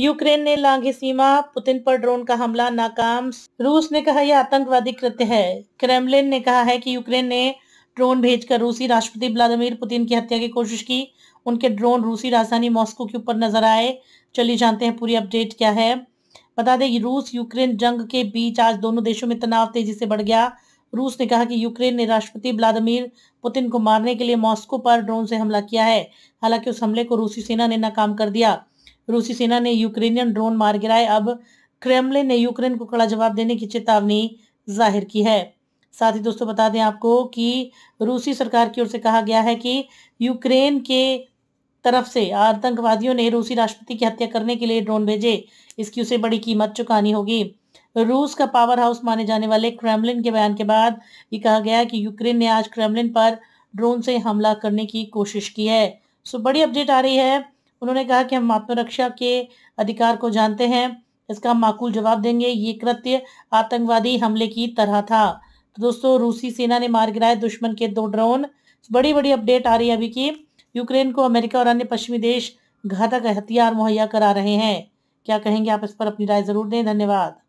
Ukraine ने लांघी सीमा Putin पर drone का हमला नाकाम रूस ने कहा यह आतंकवादी कृत्य है क्रेमलिन ने कहा है कि यूक्रेन ने ड्रोन भेजकर रूसी राष्ट्रपति व्लादिमिर पुतिन की हत्या की कोशिश की उनके ड्रोन रूसी राजधानी मॉस्को के ऊपर नजर आए चलिए जानते हैं पूरी अपडेट क्या है बता दें रूस यूक्रेन जंग के बीच आज दोनों देशों में तनाव तेजी से बढ़ गया रूस ने कहा कि यूक्रेन ने राष्ट्रपति व्लादिमिर पुतिन को मारने के लिए मॉस्को पर ड्रोन से हमला किया है हालांकि उस हमले को रूसी सेना ने नाकाम कर दिया रूसी सेना ने यूक्रेनियन ड्रोन मार गिराए अब क्रेमलिन ने यूक्रेन को कड़ा जवाब देने की चेतावनी जाहिर की है साथ ही दोस्तों बता दें आपको कि रूसी सरकार की ओर से कहा गया है कि यूक्रेन के तरफ से आतंकवादियों ने रूसी राष्ट्रपति की हत्या करने के लिए ड्रोन भेजे इसकी उसे बड़ी कीमत चुकानी होगी रूस का पावर हाउस माने जाने वाले क्रेमलिन के बयान के बाद ये कहा गया कि यूक्रेन ने आज क्रेमलिन पर ड्रोन से हमला करने की कोशिश की है सो बड़ी अपडेट आ रही है उन्होंने कहा कि हम आत्मरक्षा के अधिकार को जानते हैं इसका माकूल जवाब देंगे ये कृत्य आतंकवादी हमले की तरह था तो दोस्तों रूसी सेना ने मार गिराए दुश्मन के दो ड्रोन बड़ी बड़ी अपडेट आ रही है अभी की यूक्रेन को अमेरिका और अन्य पश्चिमी देश घातक हथियार मुहैया करा रहे हैं क्या कहेंगे आप इस पर अपनी राय जरूर दें धन्यवाद